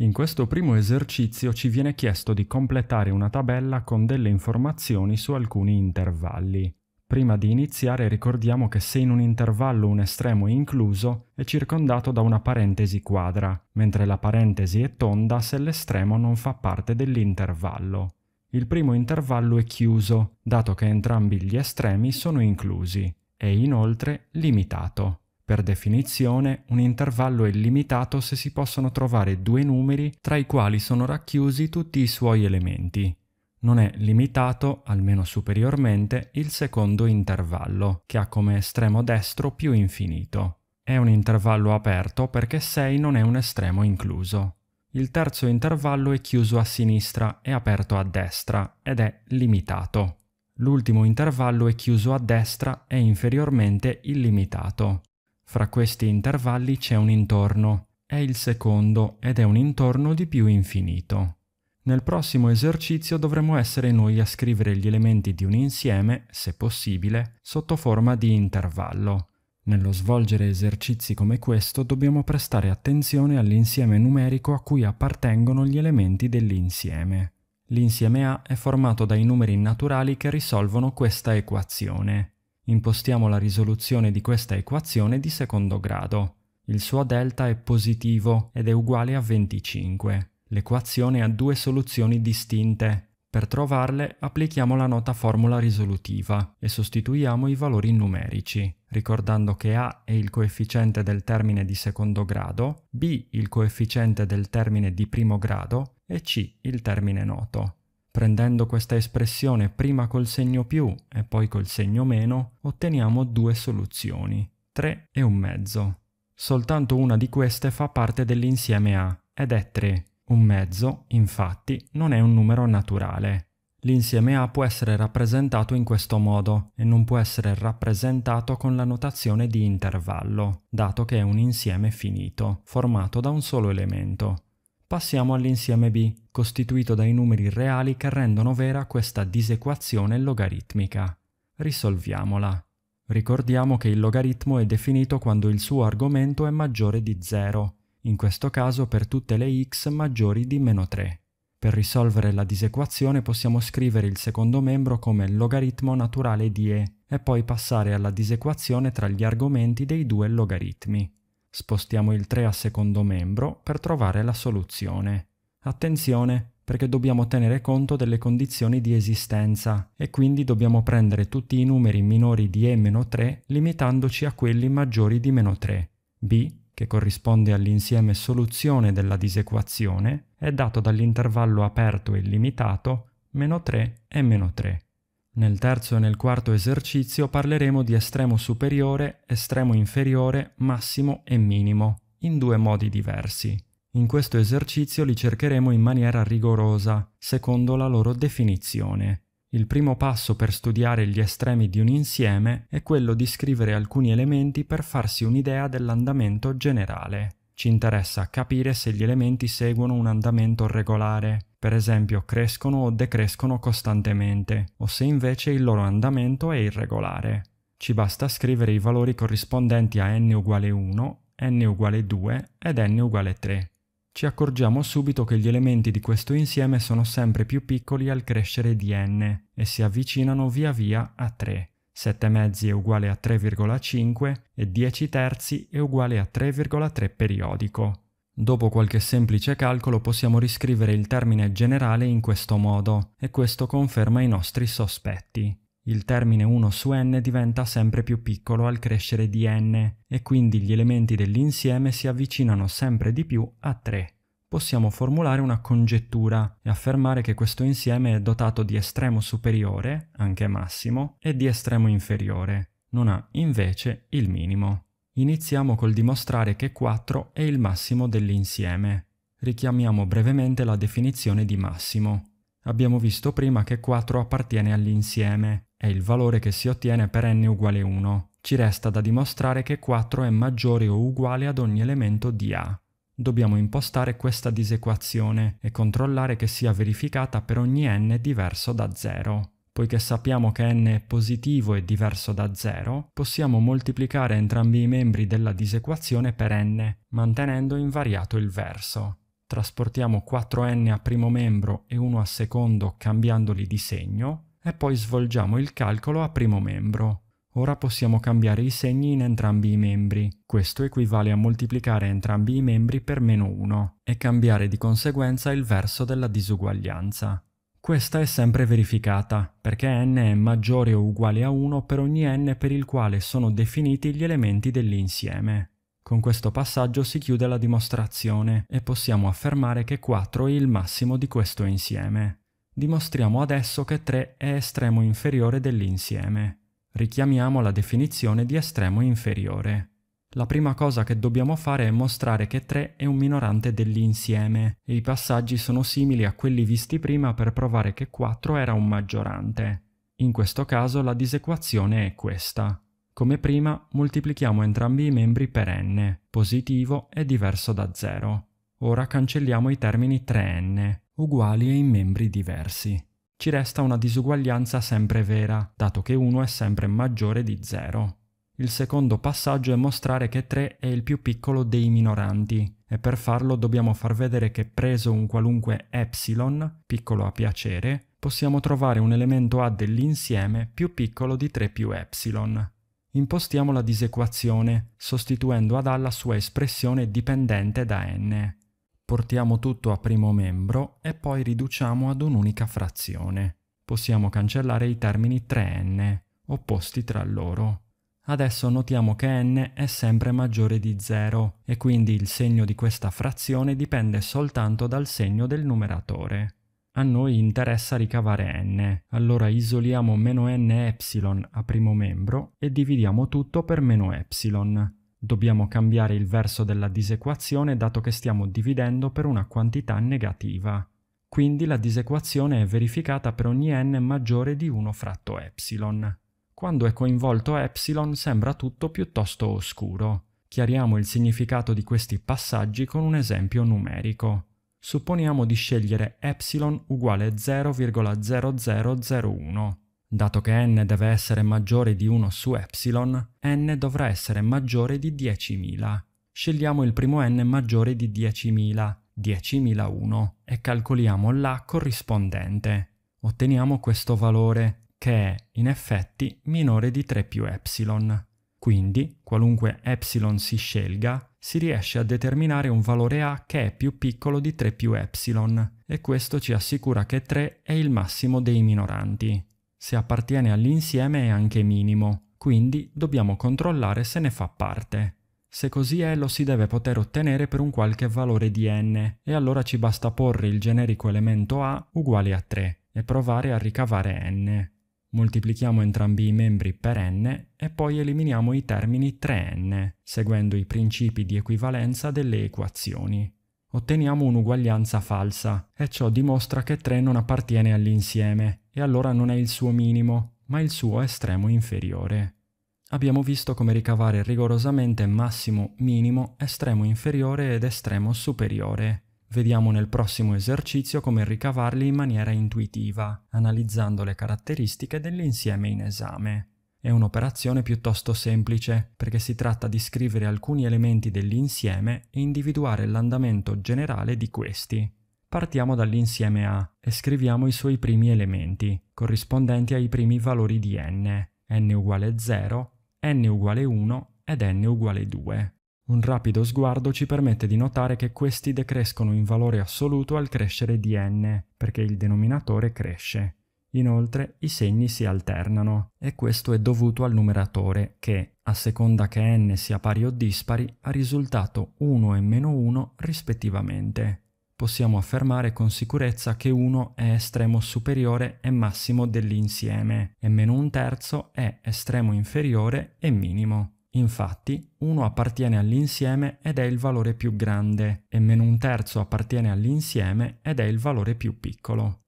In questo primo esercizio ci viene chiesto di completare una tabella con delle informazioni su alcuni intervalli. Prima di iniziare ricordiamo che se in un intervallo un estremo è incluso è circondato da una parentesi quadra, mentre la parentesi è tonda se l'estremo non fa parte dell'intervallo. Il primo intervallo è chiuso, dato che entrambi gli estremi sono inclusi, e inoltre limitato per definizione, un intervallo è limitato se si possono trovare due numeri tra i quali sono racchiusi tutti i suoi elementi. Non è limitato, almeno superiormente, il secondo intervallo, che ha come estremo destro più infinito. È un intervallo aperto perché 6 non è un estremo incluso. Il terzo intervallo è chiuso a sinistra e aperto a destra ed è limitato. L'ultimo intervallo è chiuso a destra e inferiormente illimitato. Fra questi intervalli c'è un intorno, è il secondo ed è un intorno di più infinito. Nel prossimo esercizio dovremo essere noi a scrivere gli elementi di un insieme, se possibile, sotto forma di intervallo. Nello svolgere esercizi come questo dobbiamo prestare attenzione all'insieme numerico a cui appartengono gli elementi dell'insieme. L'insieme A è formato dai numeri naturali che risolvono questa equazione. Impostiamo la risoluzione di questa equazione di secondo grado. Il suo delta è positivo ed è uguale a 25. L'equazione ha due soluzioni distinte. Per trovarle applichiamo la nota formula risolutiva e sostituiamo i valori numerici, ricordando che A è il coefficiente del termine di secondo grado, B il coefficiente del termine di primo grado e C il termine noto. Prendendo questa espressione prima col segno più e poi col segno meno, otteniamo due soluzioni, 3 e un mezzo. Soltanto una di queste fa parte dell'insieme A, ed è 3. Un mezzo, infatti, non è un numero naturale. L'insieme A può essere rappresentato in questo modo e non può essere rappresentato con la notazione di intervallo, dato che è un insieme finito, formato da un solo elemento, Passiamo all'insieme B, costituito dai numeri reali che rendono vera questa disequazione logaritmica. Risolviamola. Ricordiamo che il logaritmo è definito quando il suo argomento è maggiore di 0, in questo caso per tutte le x maggiori di meno 3. Per risolvere la disequazione possiamo scrivere il secondo membro come logaritmo naturale di e e poi passare alla disequazione tra gli argomenti dei due logaritmi. Spostiamo il 3 al secondo membro per trovare la soluzione. Attenzione, perché dobbiamo tenere conto delle condizioni di esistenza e quindi dobbiamo prendere tutti i numeri minori di e-3 limitandoci a quelli maggiori di meno 3. b, che corrisponde all'insieme soluzione della disequazione, è dato dall'intervallo aperto e limitato meno 3 e meno 3. Nel terzo e nel quarto esercizio parleremo di estremo superiore, estremo inferiore, massimo e minimo, in due modi diversi. In questo esercizio li cercheremo in maniera rigorosa, secondo la loro definizione. Il primo passo per studiare gli estremi di un insieme è quello di scrivere alcuni elementi per farsi un'idea dell'andamento generale. Ci interessa capire se gli elementi seguono un andamento regolare, per esempio crescono o decrescono costantemente, o se invece il loro andamento è irregolare. Ci basta scrivere i valori corrispondenti a n uguale 1, n uguale 2 ed n uguale 3. Ci accorgiamo subito che gli elementi di questo insieme sono sempre più piccoli al crescere di n e si avvicinano via via a 3. 7 mezzi è uguale a 3,5 e 10 terzi è uguale a 3,3 periodico. Dopo qualche semplice calcolo possiamo riscrivere il termine generale in questo modo e questo conferma i nostri sospetti. Il termine 1 su n diventa sempre più piccolo al crescere di n e quindi gli elementi dell'insieme si avvicinano sempre di più a 3 possiamo formulare una congettura e affermare che questo insieme è dotato di estremo superiore, anche massimo, e di estremo inferiore, non ha invece il minimo. Iniziamo col dimostrare che 4 è il massimo dell'insieme. Richiamiamo brevemente la definizione di massimo. Abbiamo visto prima che 4 appartiene all'insieme, è il valore che si ottiene per n uguale 1. Ci resta da dimostrare che 4 è maggiore o uguale ad ogni elemento di A dobbiamo impostare questa disequazione e controllare che sia verificata per ogni n diverso da 0. Poiché sappiamo che n è positivo e diverso da 0, possiamo moltiplicare entrambi i membri della disequazione per n, mantenendo invariato il verso. Trasportiamo 4n a primo membro e 1 a secondo cambiandoli di segno, e poi svolgiamo il calcolo a primo membro. Ora possiamo cambiare i segni in entrambi i membri. Questo equivale a moltiplicare entrambi i membri per meno 1 e cambiare di conseguenza il verso della disuguaglianza. Questa è sempre verificata, perché n è maggiore o uguale a 1 per ogni n per il quale sono definiti gli elementi dell'insieme. Con questo passaggio si chiude la dimostrazione e possiamo affermare che 4 è il massimo di questo insieme. Dimostriamo adesso che 3 è estremo inferiore dell'insieme. Richiamiamo la definizione di estremo inferiore. La prima cosa che dobbiamo fare è mostrare che 3 è un minorante dell'insieme e i passaggi sono simili a quelli visti prima per provare che 4 era un maggiorante. In questo caso la disequazione è questa. Come prima, moltiplichiamo entrambi i membri per n, positivo e diverso da 0. Ora cancelliamo i termini 3n, uguali ai membri diversi ci resta una disuguaglianza sempre vera, dato che 1 è sempre maggiore di 0. Il secondo passaggio è mostrare che 3 è il più piccolo dei minoranti, e per farlo dobbiamo far vedere che preso un qualunque epsilon, piccolo a piacere, possiamo trovare un elemento A dell'insieme più piccolo di 3 più epsilon. Impostiamo la disequazione, sostituendo ad A la sua espressione dipendente da n. Portiamo tutto a primo membro e poi riduciamo ad un'unica frazione. Possiamo cancellare i termini 3n, opposti tra loro. Adesso notiamo che n è sempre maggiore di 0 e quindi il segno di questa frazione dipende soltanto dal segno del numeratore. A noi interessa ricavare n, allora isoliamo meno n e a primo membro e dividiamo tutto per meno epsilon. Dobbiamo cambiare il verso della disequazione dato che stiamo dividendo per una quantità negativa. Quindi la disequazione è verificata per ogni n maggiore di 1 fratto epsilon. Quando è coinvolto epsilon sembra tutto piuttosto oscuro. Chiariamo il significato di questi passaggi con un esempio numerico. Supponiamo di scegliere epsilon uguale 0,0001 Dato che n deve essere maggiore di 1 su epsilon, n dovrà essere maggiore di 10.000. Scegliamo il primo n maggiore di 10.000, 10.001, e calcoliamo la corrispondente. Otteniamo questo valore, che è in effetti minore di 3 più epsilon. Quindi, qualunque epsilon si scelga, si riesce a determinare un valore a che è più piccolo di 3 più epsilon, e questo ci assicura che 3 è il massimo dei minoranti. Se appartiene all'insieme è anche minimo, quindi dobbiamo controllare se ne fa parte. Se così è lo si deve poter ottenere per un qualche valore di n e allora ci basta porre il generico elemento a uguale a 3 e provare a ricavare n. Moltiplichiamo entrambi i membri per n e poi eliminiamo i termini 3n, seguendo i principi di equivalenza delle equazioni otteniamo un'uguaglianza falsa e ciò dimostra che 3 non appartiene all'insieme e allora non è il suo minimo, ma il suo estremo inferiore. Abbiamo visto come ricavare rigorosamente massimo, minimo, estremo inferiore ed estremo superiore. Vediamo nel prossimo esercizio come ricavarli in maniera intuitiva, analizzando le caratteristiche dell'insieme in esame. È un'operazione piuttosto semplice perché si tratta di scrivere alcuni elementi dell'insieme e individuare l'andamento generale di questi. Partiamo dall'insieme A e scriviamo i suoi primi elementi, corrispondenti ai primi valori di n, n uguale 0, n uguale 1 ed n uguale 2. Un rapido sguardo ci permette di notare che questi decrescono in valore assoluto al crescere di n, perché il denominatore cresce. Inoltre i segni si alternano e questo è dovuto al numeratore che, a seconda che n sia pari o dispari, ha risultato 1 e meno 1 rispettivamente. Possiamo affermare con sicurezza che 1 è estremo superiore e massimo dell'insieme e meno un terzo è estremo inferiore e minimo. Infatti, 1 appartiene all'insieme ed è il valore più grande e meno un terzo appartiene all'insieme ed è il valore più piccolo.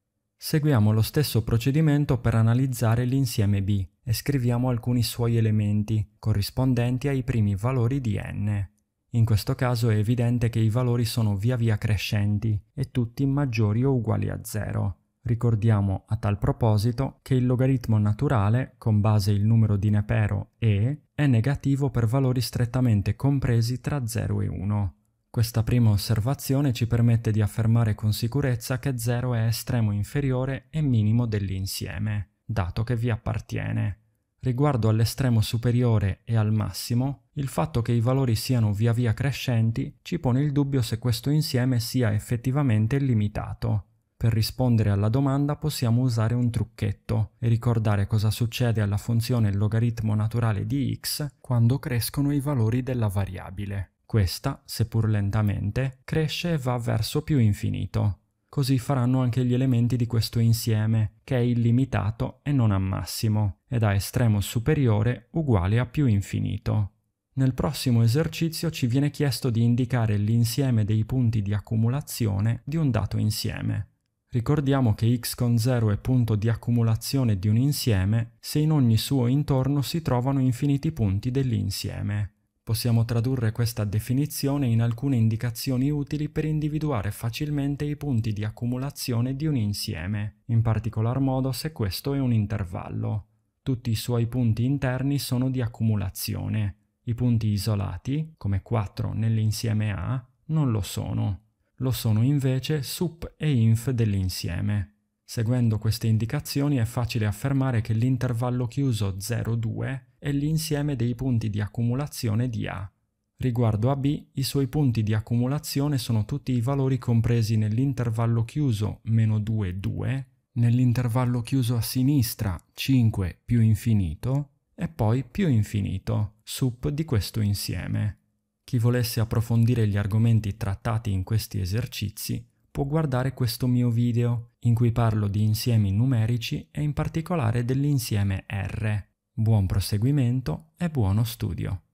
Seguiamo lo stesso procedimento per analizzare l'insieme B e scriviamo alcuni suoi elementi, corrispondenti ai primi valori di n. In questo caso è evidente che i valori sono via via crescenti e tutti maggiori o uguali a 0. Ricordiamo a tal proposito che il logaritmo naturale, con base il numero di Nepero e, è negativo per valori strettamente compresi tra 0 e 1. Questa prima osservazione ci permette di affermare con sicurezza che 0 è estremo inferiore e minimo dell'insieme, dato che vi appartiene. Riguardo all'estremo superiore e al massimo, il fatto che i valori siano via via crescenti ci pone il dubbio se questo insieme sia effettivamente limitato. Per rispondere alla domanda possiamo usare un trucchetto e ricordare cosa succede alla funzione logaritmo naturale di x quando crescono i valori della variabile. Questa, seppur lentamente, cresce e va verso più infinito. Così faranno anche gli elementi di questo insieme, che è illimitato e non a massimo, ed ha estremo superiore uguale a più infinito. Nel prossimo esercizio ci viene chiesto di indicare l'insieme dei punti di accumulazione di un dato insieme. Ricordiamo che x con 0 è punto di accumulazione di un insieme se in ogni suo intorno si trovano infiniti punti dell'insieme. Possiamo tradurre questa definizione in alcune indicazioni utili per individuare facilmente i punti di accumulazione di un insieme, in particolar modo se questo è un intervallo. Tutti i suoi punti interni sono di accumulazione. I punti isolati, come 4 nell'insieme A, non lo sono. Lo sono invece sup e inf dell'insieme. Seguendo queste indicazioni è facile affermare che l'intervallo chiuso 0,2 è l'insieme dei punti di accumulazione di A. Riguardo a B, i suoi punti di accumulazione sono tutti i valori compresi nell'intervallo chiuso meno 2, 2, nell'intervallo chiuso a sinistra 5 più infinito e poi più infinito, sup di questo insieme. Chi volesse approfondire gli argomenti trattati in questi esercizi può guardare questo mio video, in cui parlo di insiemi numerici e in particolare dell'insieme R. Buon proseguimento e buono studio!